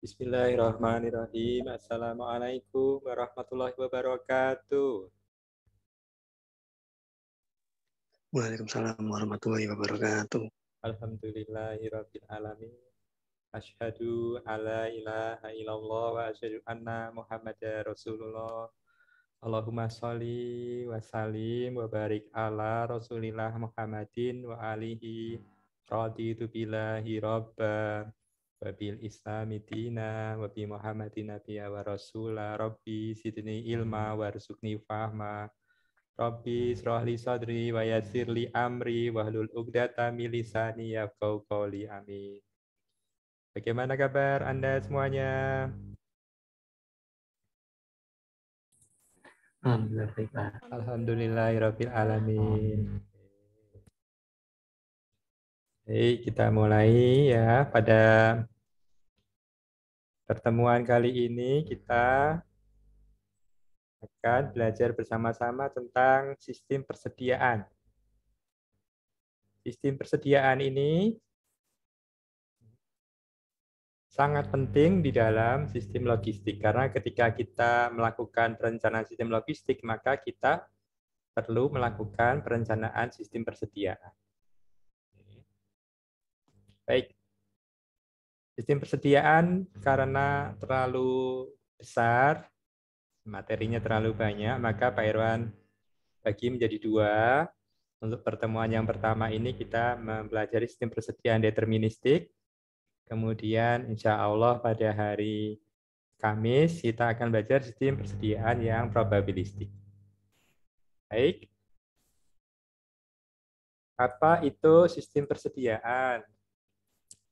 Bismillahirrahmanirrahim. Assalamualaikum warahmatullahi wabarakatuh. Waalaikumsalam warahmatullahi wabarakatuh. Alhamdulillahirabbil alamin. Asyhadu alla ilaha illallah wa asyhadu anna Muhammadar Rasulullah. Allahumma sholli wa sallim wa barik ala Rasulillah Muhammadin wa alihi raditu billahi rabba. Wabil Islami dina wa bi Muhammadin nabiyya wa rasula rabbi sidni ilma rasukni fahma Rabbi srohli sadri wa li amri wa hlul ugdata milisani ya qawli amin. Bagaimana kabar Anda semuanya? Alhamdulillah Rabbil alamin. Baik, kita mulai ya pada Pertemuan kali ini kita akan belajar bersama-sama tentang sistem persediaan. Sistem persediaan ini sangat penting di dalam sistem logistik karena ketika kita melakukan perencanaan sistem logistik maka kita perlu melakukan perencanaan sistem persediaan. Baik, Sistem persediaan karena terlalu besar, materinya terlalu banyak, maka Pak Irwan bagi menjadi dua. Untuk pertemuan yang pertama ini kita mempelajari sistem persediaan deterministik. Kemudian insya Allah pada hari Kamis kita akan belajar sistem persediaan yang probabilistik. Baik. Apa itu sistem persediaan?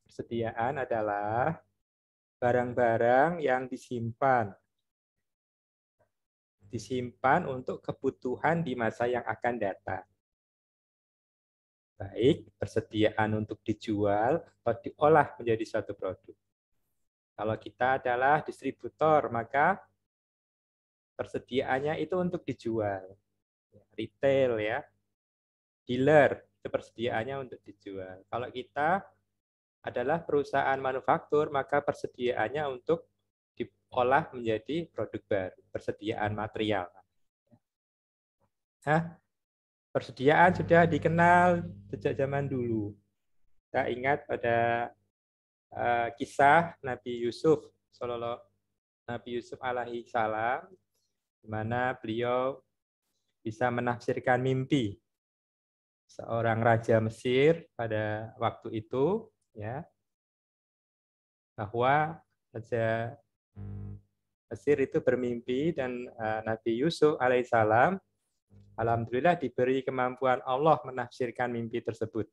persediaan adalah barang-barang yang disimpan. Disimpan untuk kebutuhan di masa yang akan datang. Baik persediaan untuk dijual atau diolah menjadi suatu produk. Kalau kita adalah distributor, maka persediaannya itu untuk dijual. Ya, retail ya. Dealer, itu persediaannya untuk dijual. Kalau kita adalah perusahaan manufaktur, maka persediaannya untuk diolah menjadi produk baru, persediaan material. Hah? Persediaan sudah dikenal sejak zaman dulu. Kita ingat pada uh, eh, kisah Nabi Yusuf, Sololo, Nabi Yusuf alaihi salam, di mana beliau bisa menafsirkan mimpi seorang raja Mesir pada waktu itu ya bahwa raja Mesir itu bermimpi dan uh, Nabi Yusuf alaihissalam alhamdulillah diberi kemampuan Allah menafsirkan mimpi tersebut.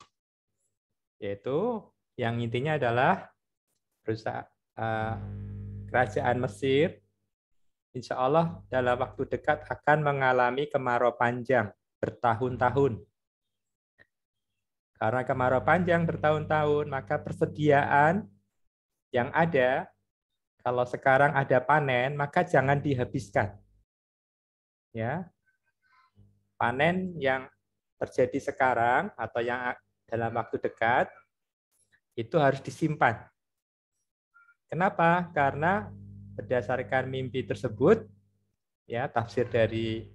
Yaitu yang intinya adalah berusaha, uh, eh, kerajaan Mesir insya Allah dalam waktu dekat akan mengalami kemarau panjang bertahun-tahun karena kemarau panjang bertahun-tahun, maka persediaan yang ada, kalau sekarang ada panen, maka jangan dihabiskan. Ya, panen yang terjadi sekarang atau yang dalam waktu dekat itu harus disimpan. Kenapa? Karena berdasarkan mimpi tersebut, ya tafsir dari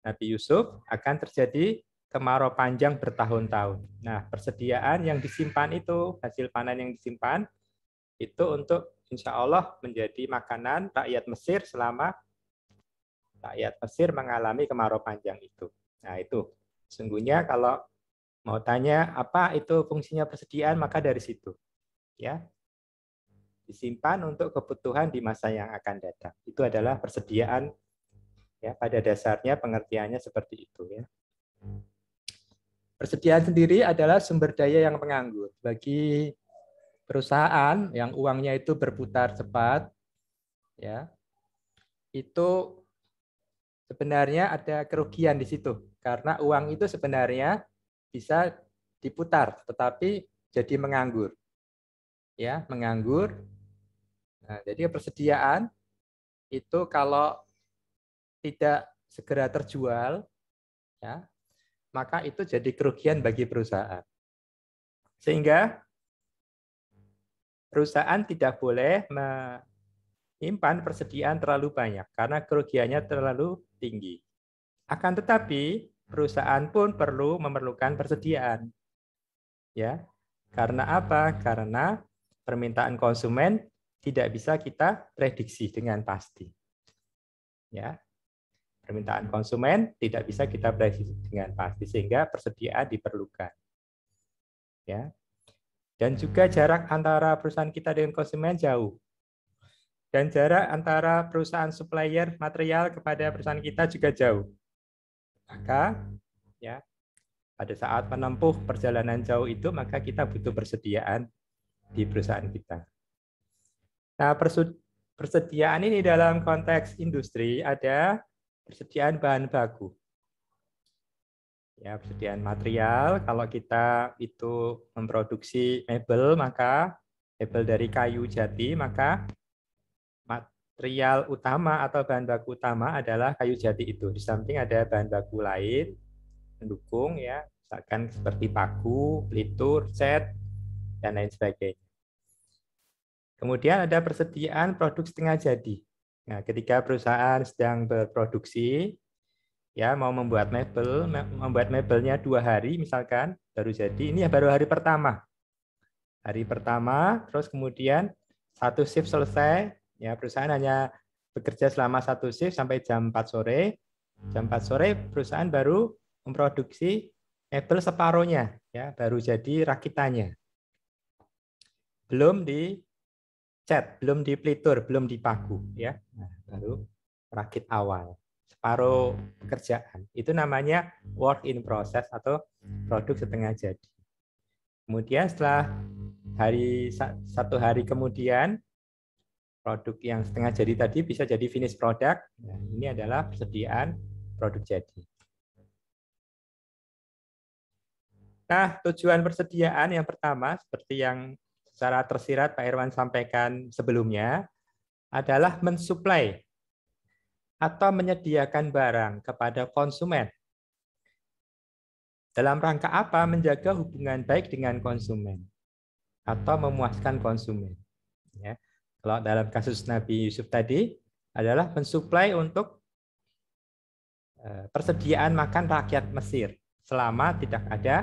Nabi Yusuf akan terjadi kemarau panjang bertahun-tahun. Nah, persediaan yang disimpan itu, hasil panen yang disimpan, itu untuk insya Allah menjadi makanan rakyat Mesir selama rakyat Mesir mengalami kemarau panjang itu. Nah, itu. Sungguhnya kalau mau tanya apa itu fungsinya persediaan, maka dari situ. ya Disimpan untuk kebutuhan di masa yang akan datang. Itu adalah persediaan. ya Pada dasarnya pengertiannya seperti itu. ya. Persediaan sendiri adalah sumber daya yang menganggur bagi perusahaan yang uangnya itu berputar cepat ya. Itu sebenarnya ada kerugian di situ karena uang itu sebenarnya bisa diputar tetapi jadi menganggur. Ya, menganggur. Nah, jadi persediaan itu kalau tidak segera terjual ya maka itu jadi kerugian bagi perusahaan. Sehingga perusahaan tidak boleh menyimpan persediaan terlalu banyak karena kerugiannya terlalu tinggi. Akan tetapi perusahaan pun perlu memerlukan persediaan. Ya. Karena apa? Karena permintaan konsumen tidak bisa kita prediksi dengan pasti. Ya permintaan konsumen tidak bisa kita prediksi dengan pasti sehingga persediaan diperlukan. Ya. Dan juga jarak antara perusahaan kita dengan konsumen jauh. Dan jarak antara perusahaan supplier material kepada perusahaan kita juga jauh. Maka ya, pada saat menempuh perjalanan jauh itu maka kita butuh persediaan di perusahaan kita. Nah, persediaan ini dalam konteks industri ada persediaan bahan baku. Ya, persediaan material, kalau kita itu memproduksi mebel, maka mebel dari kayu jati, maka material utama atau bahan baku utama adalah kayu jati itu. Di samping ada bahan baku lain, pendukung ya, misalkan seperti paku, pelitur, cat, dan lain sebagainya. Kemudian ada persediaan produk setengah jadi. Nah, ketika perusahaan sedang berproduksi, ya mau membuat mebel, membuat mebelnya dua hari misalkan baru jadi. Ini ya baru hari pertama. Hari pertama, terus kemudian satu shift selesai, ya perusahaan hanya bekerja selama satu shift sampai jam 4 sore. Jam 4 sore perusahaan baru memproduksi mebel separohnya, ya baru jadi rakitannya. Belum di cat, belum di pelitur, belum dipaku, ya. Nah, baru rakit awal, separuh pekerjaan. Itu namanya work in process atau produk setengah jadi. Kemudian setelah hari satu hari kemudian produk yang setengah jadi tadi bisa jadi finish product. Nah, ini adalah persediaan produk jadi. Nah, tujuan persediaan yang pertama seperti yang secara tersirat Pak Irwan sampaikan sebelumnya adalah mensuplai atau menyediakan barang kepada konsumen. Dalam rangka apa menjaga hubungan baik dengan konsumen atau memuaskan konsumen? Ya. Kalau dalam kasus Nabi Yusuf tadi adalah mensuplai untuk e, persediaan makan rakyat Mesir selama tidak ada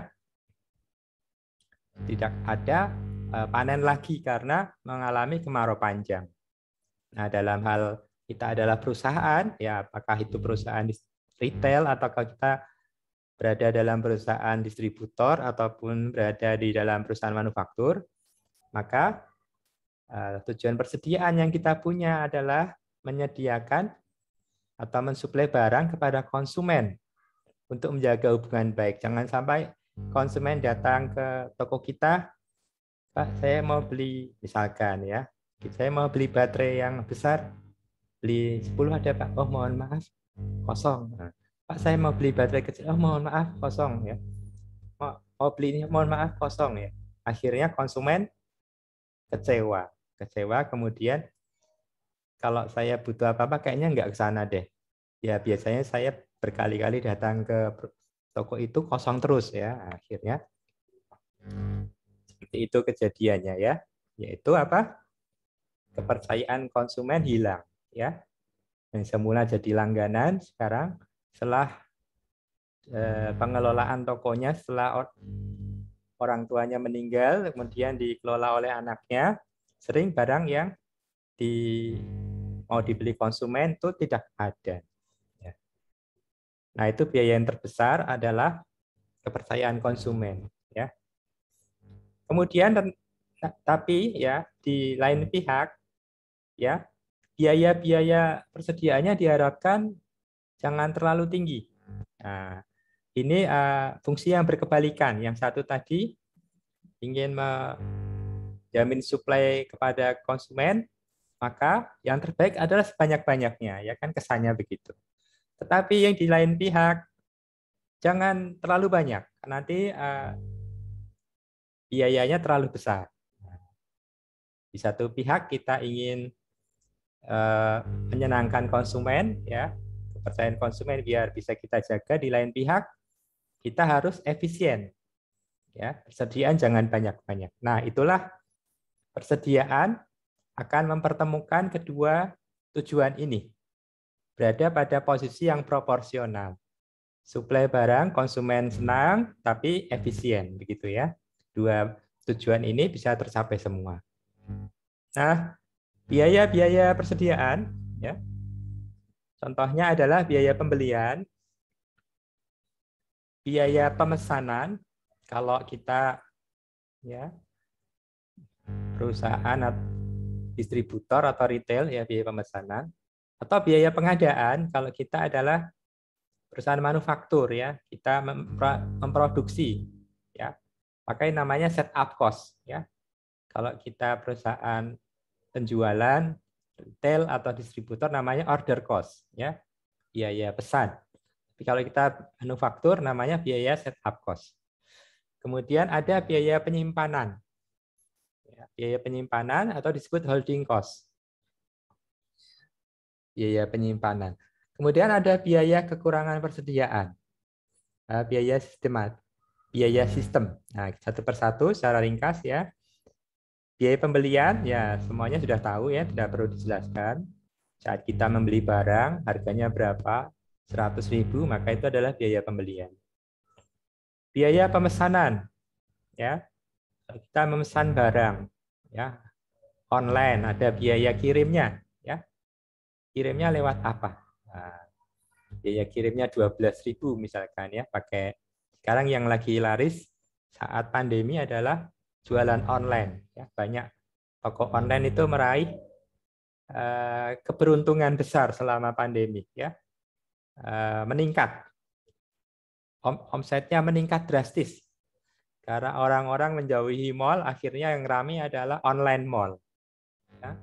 tidak ada Eh, panen lagi karena mengalami kemarau panjang. Nah, dalam hal kita adalah perusahaan, ya apakah itu hmm. perusahaan retail ataukah kita berada dalam perusahaan distributor ataupun berada di dalam perusahaan manufaktur, maka eh, tujuan persediaan yang kita punya adalah menyediakan atau mensuplai barang kepada konsumen untuk menjaga hubungan baik. Jangan sampai konsumen datang ke toko kita Pak, saya mau beli misalkan ya, saya mau beli baterai yang besar, beli 10 ada Pak. Oh, mohon maaf, kosong. Nah, Pak, saya mau beli baterai kecil. Oh, mohon maaf, kosong ya. Mau, mau beli ini, mohon maaf, kosong ya. Akhirnya konsumen kecewa. Kecewa kemudian kalau saya butuh apa-apa kayaknya nggak ke sana deh. Ya biasanya saya berkali-kali datang ke toko itu kosong terus ya akhirnya seperti itu kejadiannya ya, yaitu apa? Kepercayaan konsumen hilang ya. Yang semula jadi langganan sekarang setelah eh, pengelolaan tokonya setelah orang tuanya meninggal kemudian dikelola oleh anaknya, sering barang yang di mau dibeli konsumen itu tidak ada. Ya. Nah, itu biaya yang terbesar adalah kepercayaan konsumen. Kemudian nah, tapi ya di lain pihak ya biaya-biaya persediaannya diharapkan jangan terlalu tinggi. Nah, ini uh, fungsi yang berkebalikan. Yang satu tadi ingin menjamin suplai kepada konsumen, maka yang terbaik adalah sebanyak-banyaknya, ya kan kesannya begitu. Tetapi yang di lain pihak jangan terlalu banyak. Nanti uh, biayanya terlalu besar. Di satu pihak kita ingin eh, menyenangkan konsumen, ya kepercayaan konsumen biar bisa kita jaga. Di lain pihak kita harus efisien, ya persediaan jangan banyak-banyak. Nah itulah persediaan akan mempertemukan kedua tujuan ini. Berada pada posisi yang proporsional. Suplai barang, konsumen senang, tapi efisien, begitu ya dua tujuan ini bisa tercapai semua. Nah, biaya-biaya persediaan ya. Contohnya adalah biaya pembelian, biaya pemesanan kalau kita ya perusahaan atau distributor atau retail ya biaya pemesanan atau biaya pengadaan kalau kita adalah perusahaan manufaktur ya kita memproduksi Pakai namanya setup cost ya. Kalau kita perusahaan penjualan retail atau distributor namanya order cost ya. Biaya pesan. Tapi kalau kita manufaktur namanya biaya setup cost. Kemudian ada biaya penyimpanan. Ya, biaya penyimpanan atau disebut holding cost. Biaya penyimpanan. Kemudian ada biaya kekurangan persediaan. Nah, biaya sistemat, biaya sistem. Nah, satu persatu secara ringkas ya. Biaya pembelian ya semuanya sudah tahu ya, tidak perlu dijelaskan. Saat kita membeli barang, harganya berapa? 100.000, maka itu adalah biaya pembelian. Biaya pemesanan. Ya. Kita memesan barang ya. Online ada biaya kirimnya ya. Kirimnya lewat apa? Nah, biaya kirimnya 12.000 misalkan ya, pakai sekarang yang lagi laris saat pandemi adalah jualan online. Ya, banyak toko online itu meraih uh, keberuntungan besar selama pandemi. Ya, uh, meningkat. Om, omsetnya meningkat drastis. Karena orang-orang menjauhi mall, akhirnya yang ramai adalah online mall. Ya.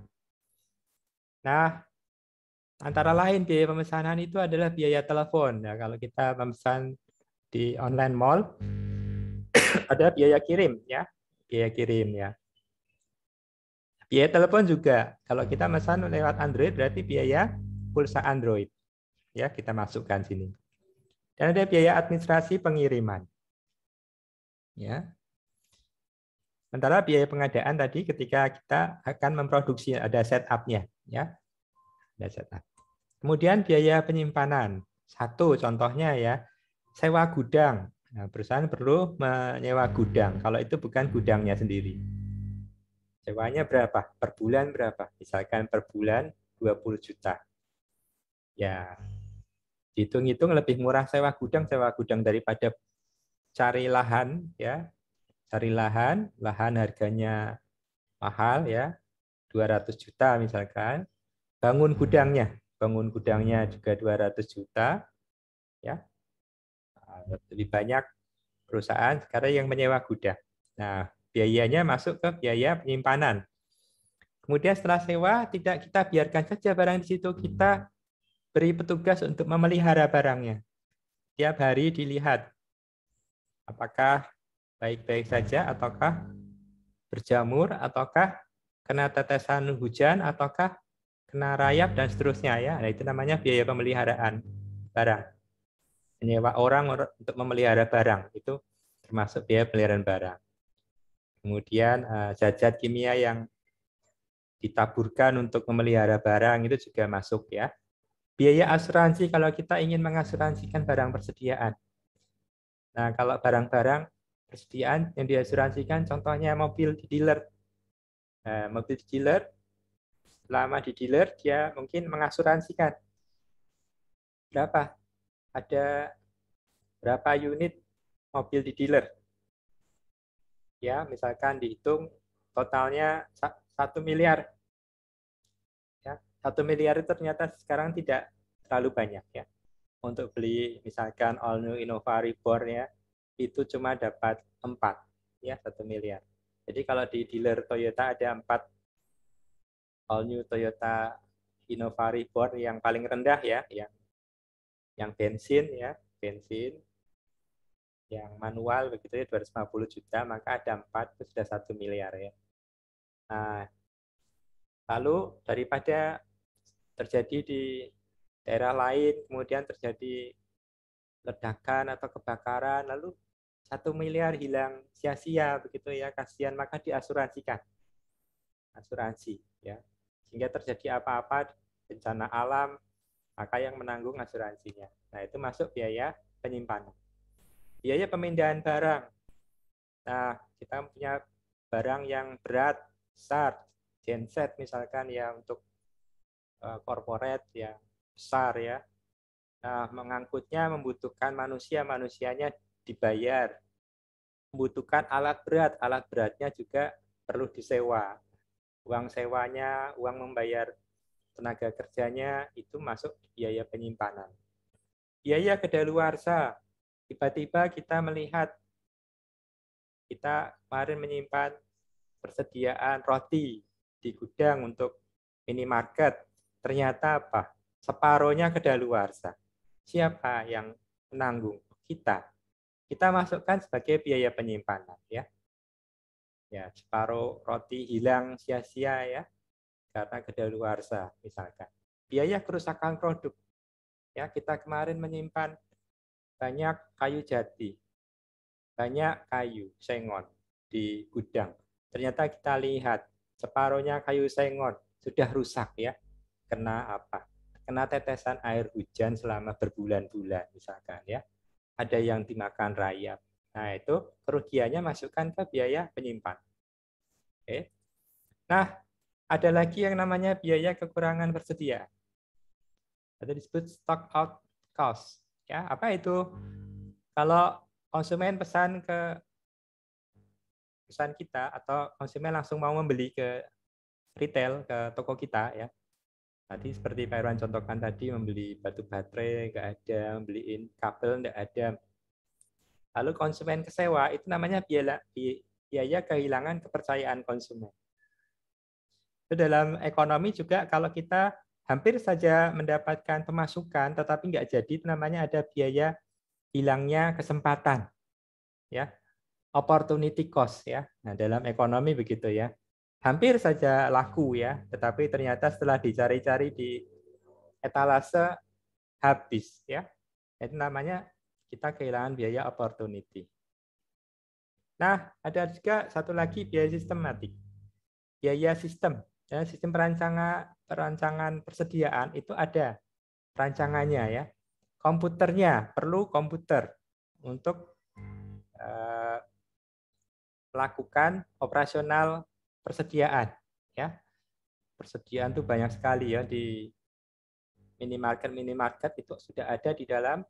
Nah, antara lain biaya pemesanan itu adalah biaya telepon. Ya, kalau kita memesan di online mall ada biaya kirim ya, biaya kirim ya. Biaya telepon juga. Kalau kita pesan lewat Android berarti biaya pulsa Android. Ya, kita masukkan sini. Dan ada biaya administrasi pengiriman. Ya. Sementara biaya pengadaan tadi ketika kita akan memproduksi ada setupnya, ya. Ada setup. Kemudian biaya penyimpanan. Satu contohnya ya, sewa gudang. Nah, perusahaan perlu menyewa gudang. Kalau itu bukan gudangnya sendiri. Sewanya berapa? Per bulan berapa? Misalkan per bulan 20 juta. Ya, hitung hitung lebih murah sewa gudang, sewa gudang daripada cari lahan ya. Cari lahan, lahan harganya mahal ya. 200 juta misalkan. Bangun gudangnya, bangun gudangnya juga 200 juta ya lebih banyak perusahaan sekarang yang menyewa gudang. Nah, biayanya masuk ke biaya penyimpanan. Kemudian setelah sewa, tidak kita biarkan saja barang di situ, kita beri petugas untuk memelihara barangnya. Setiap hari dilihat apakah baik-baik saja ataukah berjamur ataukah kena tetesan hujan ataukah kena rayap dan seterusnya ya. Nah, itu namanya biaya pemeliharaan barang menyewa orang untuk memelihara barang itu termasuk biaya peliharaan barang. Kemudian eh, zat-zat kimia yang ditaburkan untuk memelihara barang itu juga masuk ya. Biaya asuransi kalau kita ingin mengasuransikan barang persediaan. Nah, kalau barang-barang persediaan yang diasuransikan contohnya mobil di dealer. Nah, mobil di dealer lama di dealer dia mungkin mengasuransikan berapa? ada berapa unit mobil di dealer. Ya, misalkan dihitung totalnya satu miliar. Ya, satu miliar itu ternyata sekarang tidak terlalu banyak ya. Untuk beli misalkan all new Innova Reborn ya, itu cuma dapat empat ya satu miliar. Jadi kalau di dealer Toyota ada empat all new Toyota Innova Reborn yang paling rendah ya, yang yang bensin ya, bensin yang manual begitu ya 250 juta, maka ada empat itu sudah satu miliar ya. Nah, lalu daripada terjadi di daerah lain, kemudian terjadi ledakan atau kebakaran, lalu satu miliar hilang sia-sia begitu ya, kasihan maka diasuransikan, asuransi ya, sehingga terjadi apa-apa bencana alam maka yang menanggung asuransinya. Nah, itu masuk biaya penyimpanan. Biaya pemindahan barang. Nah, kita punya barang yang berat, besar, genset misalkan ya untuk eh, korporat uh, yang besar ya. Nah, mengangkutnya membutuhkan manusia, manusianya dibayar. Membutuhkan alat berat, alat beratnya juga perlu disewa. Uang sewanya, uang membayar tenaga kerjanya itu masuk biaya penyimpanan. Biaya kedaluarsa, tiba-tiba kita melihat kita kemarin menyimpan persediaan roti di gudang untuk minimarket. Ternyata apa? Separohnya kedaluarsa. Siapa yang menanggung? Kita. Kita masukkan sebagai biaya penyimpanan ya. Ya, separuh roti hilang sia-sia ya karena kedaluarsa misalkan. Biaya kerusakan produk. Ya, kita kemarin menyimpan banyak kayu jati, banyak kayu sengon di gudang. Ternyata kita lihat separuhnya kayu sengon sudah rusak ya. Kena apa? Kena tetesan air hujan selama berbulan-bulan misalkan ya. Ada yang dimakan rayap. Nah, itu kerugiannya masukkan ke biaya penyimpan. Oke. Nah, ada lagi yang namanya biaya kekurangan bersedia. ada disebut stock out cost. Ya, apa itu? Kalau konsumen pesan ke pesan kita atau konsumen langsung mau membeli ke retail ke toko kita ya. Tadi seperti Pak Irwan contohkan tadi membeli batu baterai nggak ada, membeliin kabel nggak ada. Lalu konsumen kesewa itu namanya biaya, biaya kehilangan kepercayaan konsumen dalam ekonomi juga kalau kita hampir saja mendapatkan pemasukan tetapi nggak jadi namanya ada biaya hilangnya kesempatan ya opportunity cost ya nah dalam ekonomi begitu ya hampir saja laku ya tetapi ternyata setelah dicari-cari di etalase habis ya itu namanya kita kehilangan biaya opportunity nah ada juga satu lagi biaya sistematik biaya sistem Ya, sistem perancangan perancangan persediaan itu ada perancangannya ya. Komputernya perlu komputer untuk eh, melakukan operasional persediaan ya. Persediaan itu banyak sekali ya di minimarket minimarket itu sudah ada di dalam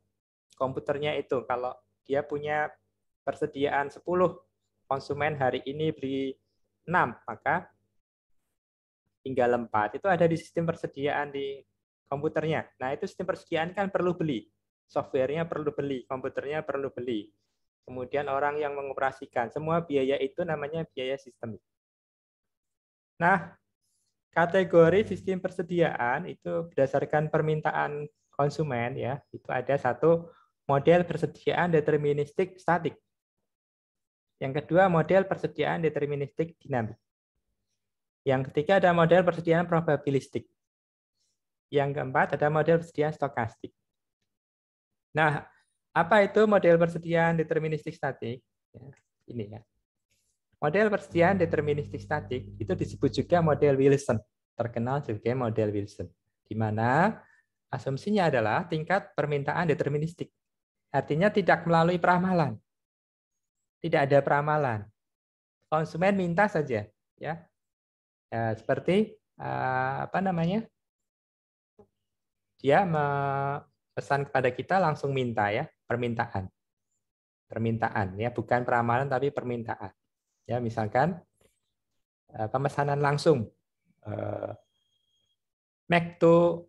komputernya itu. Kalau dia punya persediaan 10 konsumen hari ini beli 6, maka hingga lempat itu ada di sistem persediaan di komputernya. Nah, itu sistem persediaan kan perlu beli. Softwarenya perlu beli, komputernya perlu beli. Kemudian orang yang mengoperasikan, semua biaya itu namanya biaya sistem. Nah, kategori sistem persediaan itu berdasarkan permintaan konsumen ya, itu ada satu model persediaan deterministik statik. Yang kedua model persediaan deterministik dinamik. Yang ketiga ada model persediaan probabilistik. Yang keempat ada model persediaan stokastik. Nah, apa itu model persediaan deterministik statik? Ya, ini ya. Model persediaan deterministik statik itu disebut juga model Wilson, terkenal sebagai model Wilson, di mana asumsinya adalah tingkat permintaan deterministik. Artinya tidak melalui peramalan, Tidak ada peramalan, Konsumen minta saja, ya. Ya, seperti eh, apa namanya? Dia pesan kepada kita langsung minta ya, permintaan. Permintaan ya, bukan peramalan tapi permintaan. Ya, misalkan eh, pemesanan langsung make to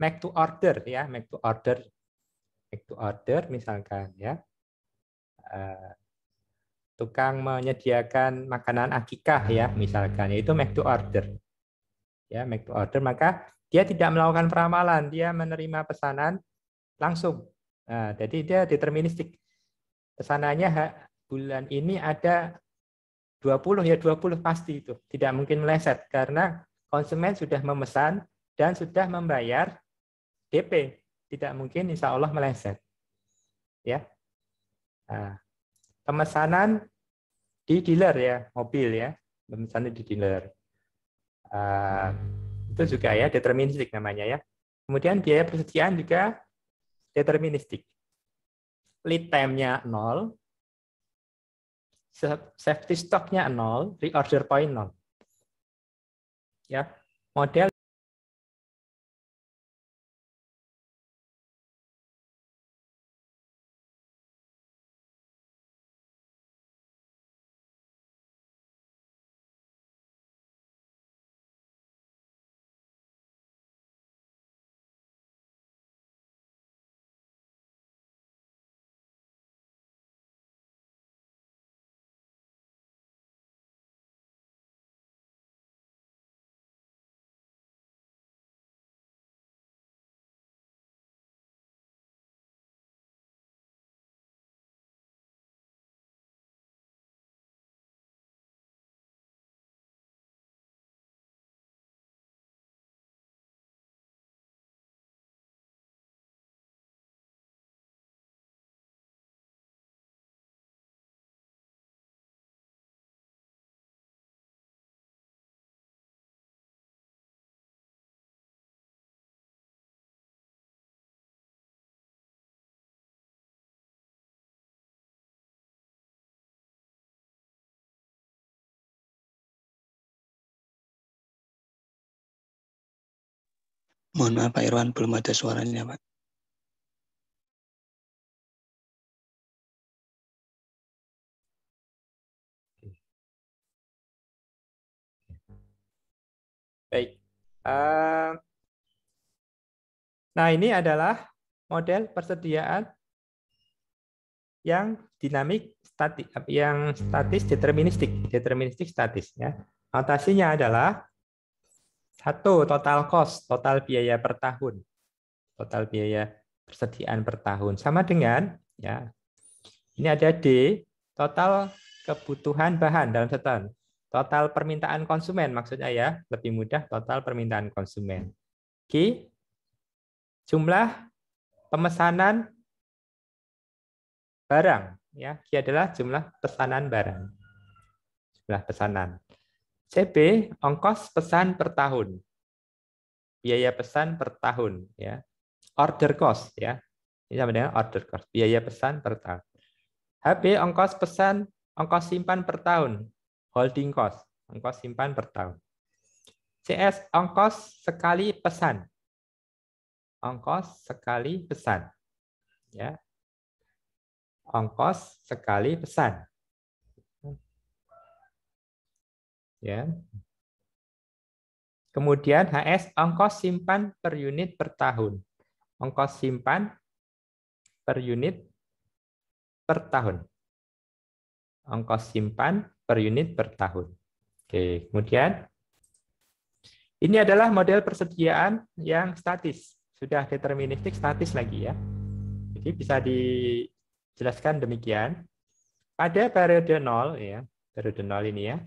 make to order ya, make to order make to order misalkan ya tukang menyediakan makanan akikah ya misalkan yaitu make to order ya make to order maka dia tidak melakukan peramalan dia menerima pesanan langsung nah, jadi dia deterministik pesanannya bulan ini ada 20 ya 20 pasti itu tidak mungkin meleset karena konsumen sudah memesan dan sudah membayar DP tidak mungkin insya Allah meleset ya nah, pemesanan di dealer ya, mobil ya, pemesanan di dealer. Uh, itu juga ya deterministik namanya ya. Kemudian biaya persediaan juga deterministik. Lead time-nya nol, safety stock-nya nol, reorder point nol. Ya, model Mohon maaf Pak Irwan, belum ada suaranya Pak. Baik. Uh, nah ini adalah model persediaan yang dinamik statik yang statis deterministik deterministik statis ya notasinya adalah satu, total cost, total biaya per tahun. Total biaya persediaan per tahun. Sama dengan, ya ini ada D, total kebutuhan bahan dalam setahun. Total permintaan konsumen maksudnya ya, lebih mudah total permintaan konsumen. G, jumlah pemesanan barang. ya G adalah jumlah pesanan barang. Jumlah pesanan. CP ongkos pesan per tahun. Biaya pesan per tahun ya. Order cost ya. Ini sama dengan order cost, biaya pesan per tahun. HP ongkos pesan, ongkos simpan per tahun. Holding cost, ongkos simpan per tahun. CS ongkos sekali pesan. Ongkos sekali pesan. Ya. Ongkos sekali pesan. Ya. Kemudian HS ongkos simpan per unit per tahun. Ongkos simpan per unit per tahun. Ongkos simpan per unit per tahun. Oke, kemudian ini adalah model persediaan yang statis. Sudah deterministik statis lagi ya. Jadi bisa dijelaskan demikian. Pada periode 0 ya, periode 0 ini ya.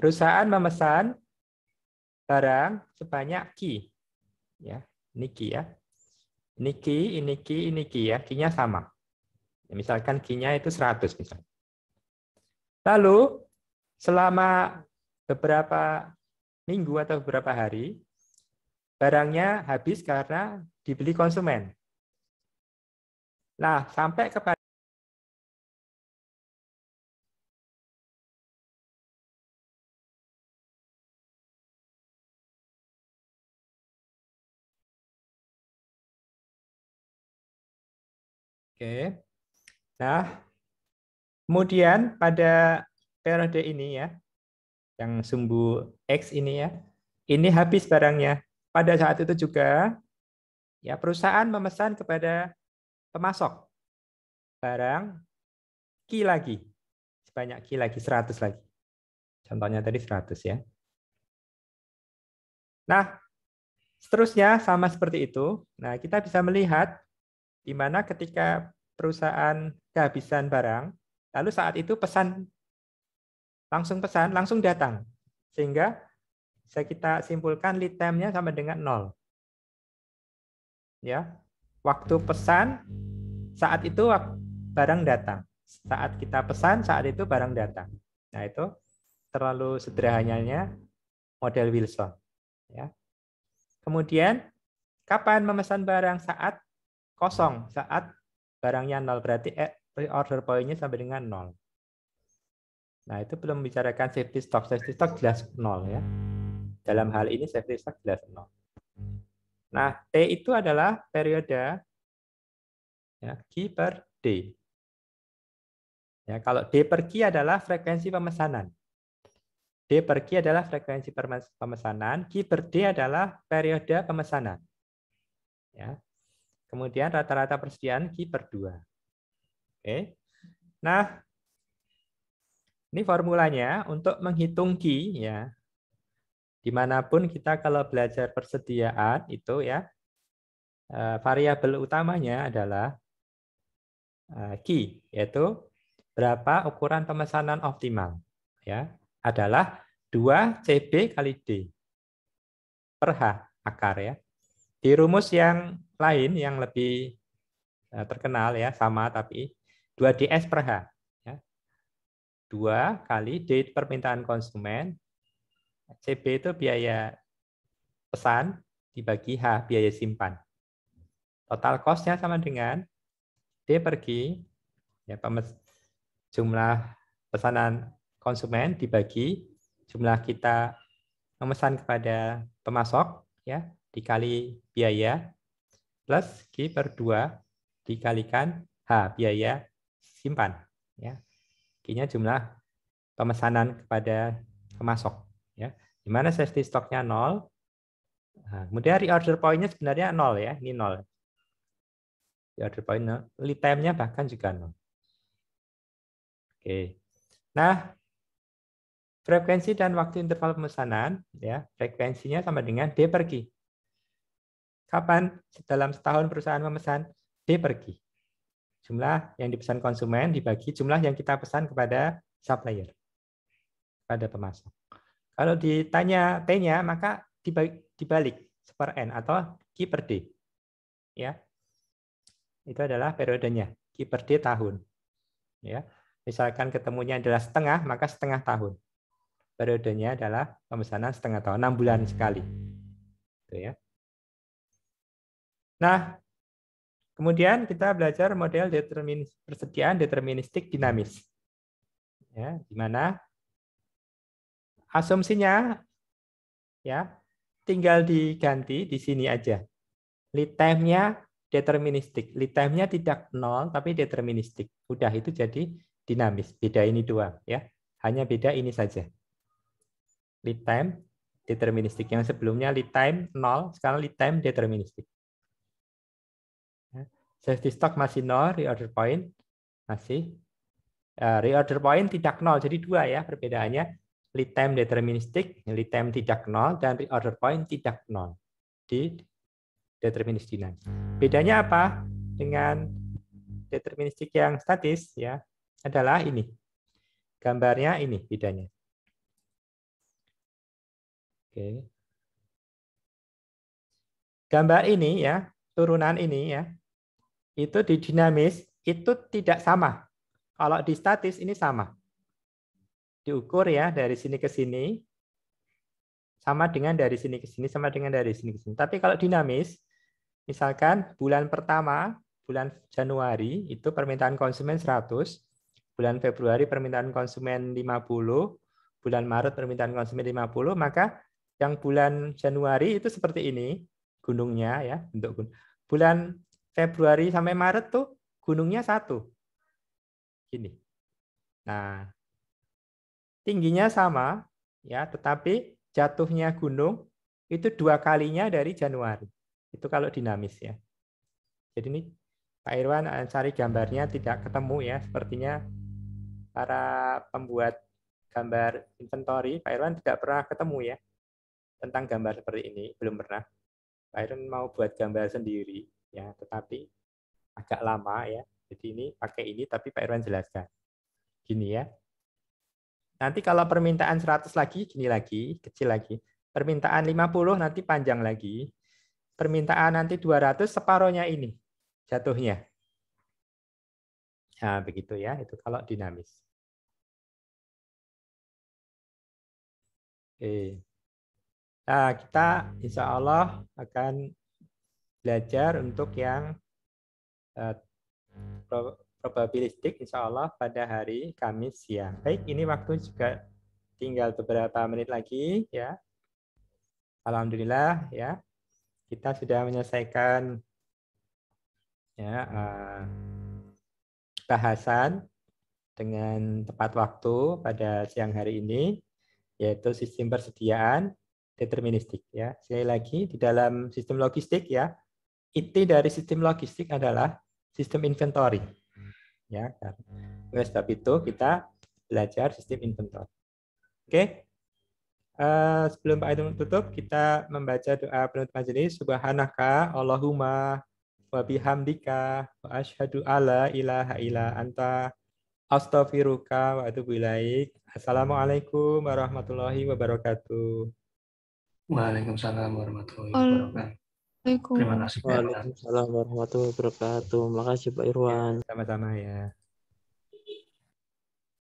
Perusahaan memesan barang sebanyak ki. Ya, ini ki ya. Ini ki, ini ki, ini ki ya. Ki-nya sama. Ya, misalkan ki-nya itu 100 misalnya. Lalu selama beberapa minggu atau beberapa hari barangnya habis karena dibeli konsumen. Nah, sampai kepada Oke. Nah, kemudian pada periode ini ya, yang sumbu X ini ya, ini habis barangnya. Pada saat itu juga ya perusahaan memesan kepada pemasok barang ki lagi. Sebanyak ki lagi 100 lagi. Contohnya tadi 100 ya. Nah, seterusnya sama seperti itu. Nah, kita bisa melihat di mana ketika perusahaan kehabisan barang, lalu saat itu pesan langsung pesan langsung datang sehingga saya kita simpulkan lead time-nya sama dengan nol. Ya, waktu pesan saat itu barang datang. Saat kita pesan saat itu barang datang. Nah itu terlalu sederhananya model Wilson. Ya. Kemudian kapan memesan barang saat kosong saat barangnya nol berarti eh, pre reorder pointnya sampai dengan nol. Nah itu belum membicarakan safety stock. Safety stock jelas nol ya. Dalam hal ini safety stock jelas nol. Nah T itu adalah periode ya, Q per D. Ya, kalau D per Q adalah frekuensi pemesanan. D per Q adalah frekuensi pemesanan, Q per D adalah periode pemesanan. Ya, Kemudian rata-rata persediaan Q per 2. Oke. Nah, ini formulanya untuk menghitung Q ya. Dimanapun kita kalau belajar persediaan itu ya, eh, variabel utamanya adalah Q, eh, yaitu berapa ukuran pemesanan optimal. ya Adalah 2 CB kali D per H akar ya. Di rumus yang lain yang lebih eh, terkenal ya sama tapi 2DS per H. Ya. 2 kali D permintaan konsumen, CB itu biaya pesan dibagi H biaya simpan. Total costnya sama dengan D pergi ya jumlah pesanan konsumen dibagi jumlah kita memesan kepada pemasok ya dikali biaya plus g per 2 dikalikan H biaya simpan. Ya. Q-nya jumlah pemesanan kepada pemasok. Ya. Di mana safety stoknya 0. Nah, kemudian reorder point-nya sebenarnya 0 ya. Ini 0. Reorder point 0. Lead time-nya bahkan juga 0. Oke. Nah, frekuensi dan waktu interval pemesanan ya frekuensinya sama dengan d per q Kapan dalam setahun perusahaan memesan? B pergi. Jumlah yang dipesan konsumen dibagi jumlah yang kita pesan kepada supplier, pada pemasok. Kalau ditanya T-nya, maka dibalik per N atau Q per D. Ya. Itu adalah periodenya, Q per D tahun. Ya. Misalkan ketemunya adalah setengah, maka setengah tahun. Periodenya adalah pemesanan setengah tahun, enam bulan sekali. Itu ya. Nah, kemudian kita belajar model determinis, persediaan deterministik dinamis. Ya, di mana asumsinya ya tinggal diganti di sini aja. Lead time-nya deterministik. Lead time-nya tidak nol tapi deterministik. Udah itu jadi dinamis. Beda ini dua ya. Hanya beda ini saja. Lead time deterministik. Yang sebelumnya lead time nol, sekarang lead time deterministik safety stock masih nol, reorder point masih. Uh, reorder point tidak nol, jadi dua ya perbedaannya. Lead time deterministik, lead time tidak nol, dan reorder point tidak nol di deterministinan. Bedanya apa dengan deterministik yang statis ya adalah ini. Gambarnya ini bedanya. Oke. Gambar ini ya, turunan ini ya, itu di dinamis itu tidak sama. Kalau di statis ini sama. Diukur ya dari sini ke sini sama dengan dari sini ke sini sama dengan dari sini ke sini. Tapi kalau dinamis misalkan bulan pertama bulan Januari itu permintaan konsumen 100, bulan Februari permintaan konsumen 50, bulan Maret permintaan konsumen 50, maka yang bulan Januari itu seperti ini gunungnya ya untuk gunung. Bulan Februari sampai Maret tuh gunungnya satu. Gini. Nah, tingginya sama ya, tetapi jatuhnya gunung itu dua kalinya dari Januari. Itu kalau dinamis ya. Jadi ini Pak Irwan eh, cari gambarnya tidak ketemu ya. Sepertinya para pembuat gambar inventory Pak Irwan tidak pernah ketemu ya tentang gambar seperti ini belum pernah. Pak Irwan mau buat gambar sendiri ya tetapi agak lama ya jadi ini pakai ini tapi Pak Irwan jelaskan gini ya nanti kalau permintaan 100 lagi gini lagi kecil lagi permintaan 50 nanti panjang lagi permintaan nanti 200 separohnya ini jatuhnya nah begitu ya itu kalau dinamis Oke. Nah, kita insya Allah akan belajar untuk yang uh, probabilistik insya Allah pada hari Kamis siang. Baik, ini waktu juga tinggal beberapa menit lagi ya. Alhamdulillah ya. Kita sudah menyelesaikan ya uh, bahasan dengan tepat waktu pada siang hari ini yaitu sistem persediaan deterministik ya. Sekali lagi di dalam sistem logistik ya, inti dari sistem logistik adalah sistem inventory. Ya, kan. Oleh sebab itu kita belajar sistem inventory. Oke. Okay. Uh, eh, sebelum Pak Aidung tutup, kita membaca doa penutup majelis. Subhanaka Allahumma wa bihamdika wa asyhadu alla ilaha illa anta astaghfiruka wa atubu ilaik. Assalamualaikum warahmatullahi wabarakatuh. Waalaikumsalam warahmatullahi wabarakatuh. Terima kasih. Waalaikumsalam warahmatullahi wabarakatuh. Makasih Pak Irwan. Sama-sama ya.